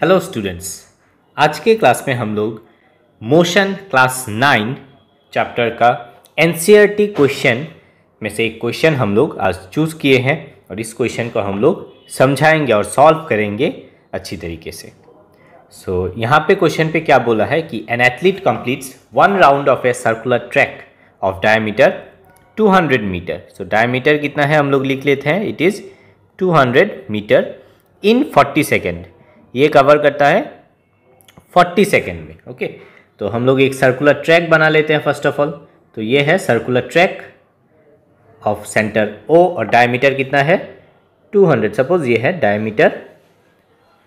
hello students आज के class में हम लोग मोशन क्लास नाइन चैप्टर का एन क्वेश्चन e में से एक क्वेश्चन हम लोग आज चूज़ किए हैं और इस क्वेश्चन को हम लोग समझाएंगे और सॉल्व करेंगे अच्छी तरीके से सो so, यहाँ पे क्वेश्चन पे क्या बोला है कि an athlete completes one round of a circular track of diameter 200 metre so diameter कितना है हम लोग लिख लेते हैं it is 200 metre in 40 second ये कवर करता है फोर्टी सेकेंड में ओके तो हम लोग एक सर्कुलर ट्रैक बना लेते हैं फर्स्ट ऑफ ऑल तो ये है circular track of centre O और डायमीटर कितना है टू हंड्रेड सपोज ये है डायमीटर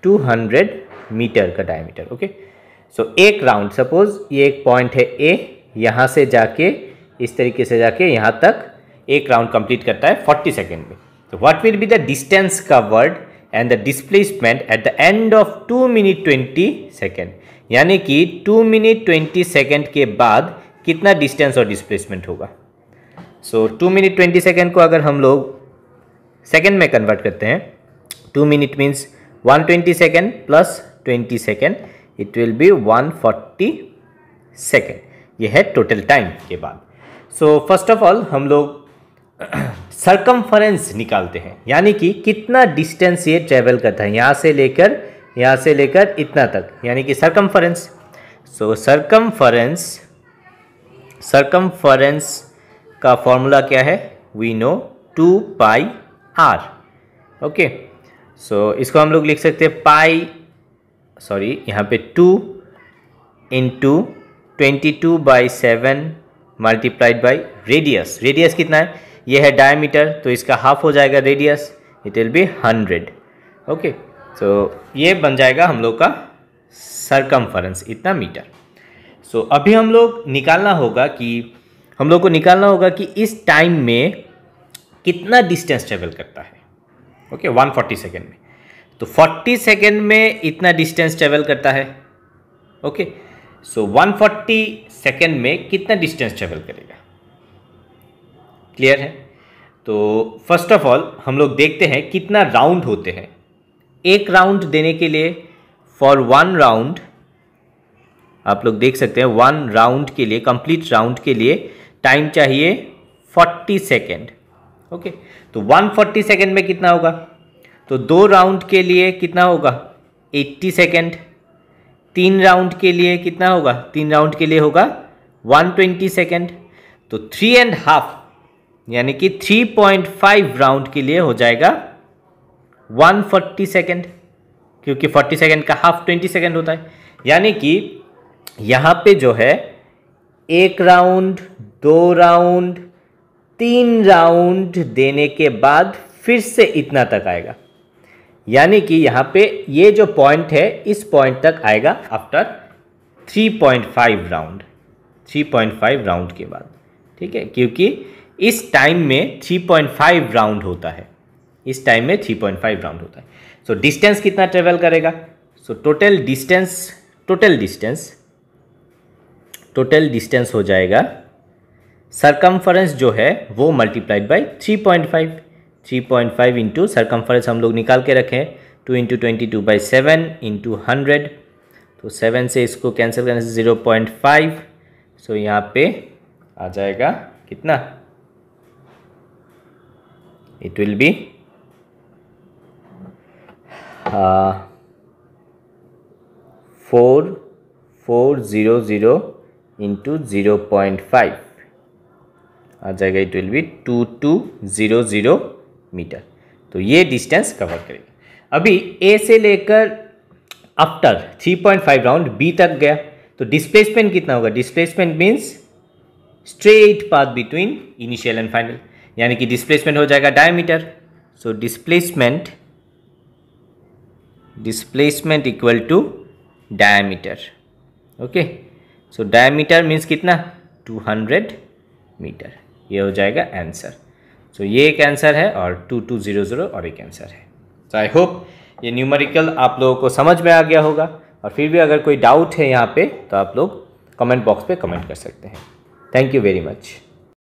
टू हंड्रेड मीटर का डायमीटर ओके सो एक राउंड सपोज ये एक पॉइंट है ए यहाँ से जाके इस तरीके से जाके यहाँ तक एक राउंड कंप्लीट करता है फोर्टी सेकेंड में तो what will be the distance covered and the displacement at the end of two minute twenty second यानी कि टू मिनट ट्वेंटी सेकेंड के बाद कितना डिस्टेंस और डिस्प्लेसमेंट होगा so two minute twenty second को अगर हम लोग सेकेंड में कन्वर्ट करते हैं two minute means one twenty second plus twenty second it will be one forty second ये है टोटल टाइम के बाद सो फर्स्ट ऑफ ऑल हम लोग सरकमफरेंस निकालते हैं यानी कि कितना डिस्टेंस ये ट्रेवल करता है यहाँ से लेकर यहाँ से लेकर इतना तक यानी कि सरकमफरेंस सो सरकमफरेंस सरकमफरेंस का फॉर्मूला क्या है we know two pi r okay so इसको हम लोग लिख सकते हैं पाई सॉरी यहाँ पे two into twenty two by seven multiplied by radius radius कितना है ये है डायमीटर तो इसका हाफ हो जाएगा radius it will be hundred okay so ये बन जाएगा हम लोग का सरकमफरेंस इतना मीटर सो so, अभी हम लोग निकालना होगा कि हम लोग को निकालना होगा कि इस टाइम में कितना डिस्टेंस ट्रेवल करता है ओके वन फोर्टी सेकेंड में तो फोर्टी सेकेंड में इतना डिस्टेंस ट्रेवल करता है okay so one forty second में कितना डिस्टेंस ट्रेवल करेगा क्लियर है तो फर्स्ट ऑफ ऑल हम लोग देखते हैं कितना राउंड होते हैं एक राउंड देने के लिए फॉर वन राउंड आप लोग देख सकते हैं वन राउंड के लिए कंप्लीट राउंड के लिए टाइम चाहिए फोर्टी सेकेंड ओके तो वन फोर्टी सेकेंड में कितना होगा तो दो राउंड के लिए कितना होगा एट्टी सेकेंड तीन राउंड के लिए कितना होगा तीन राउंड के लिए होगा वन ट्वेंटी सेकेंड तो थ्री एंड हाफ यानी कि 3.5 राउंड के लिए हो जाएगा 140 सेकेंड क्योंकि 40 सेकेंड का हाफ 20 सेकेंड होता है यानी कि यहाँ पे जो है एक राउंड दो राउंड तीन राउंड देने के बाद फिर से इतना तक आएगा यानी कि यहाँ पे ये जो पॉइंट है इस पॉइंट तक आएगा आफ्टर 3.5 राउंड 3.5 राउंड के बाद ठीक है क्योंकि इस टाइम में 3.5 राउंड होता है इस टाइम में 3.5 राउंड होता है सो so, डिस्टेंस कितना ट्रेवल करेगा so total distance total distance total distance हो जाएगा सरकमफरेंस जो है वो multiplied by three point five three point five into circumference हम लोग निकाल के रखें two into twenty two by seven into hundred तो सेवन से इसको कैंसिल करने से ज़ीरो पॉइंट फाइव सो यहाँ पे आ जाएगा कितना it will be uh, 4400 into 0 0.5 और जाएगा it will be two two zero zero metre तो ये डिस्टेंस कवर करेगा अभी ए से लेकर after three point five round B तक गया तो डिस्प्लेसमेंट कितना होगा displacement means straight path between initial and final यानी कि डिस्प्लेसमेंट हो जाएगा diameter so displacement displacement equal to diameter okay so diameter means कितना 200 मीटर ये हो जाएगा आंसर सो so, ये एक आंसर है और टू टू ज़ीरो ज़ीरो और एक आंसर है सो आई होप ये न्यूमेरिकल आप लोगों को समझ में आ गया होगा और फिर भी अगर कोई डाउट है यहाँ पे तो आप लोग कमेंट बॉक्स पे कमेंट कर सकते हैं थैंक यू वेरी मच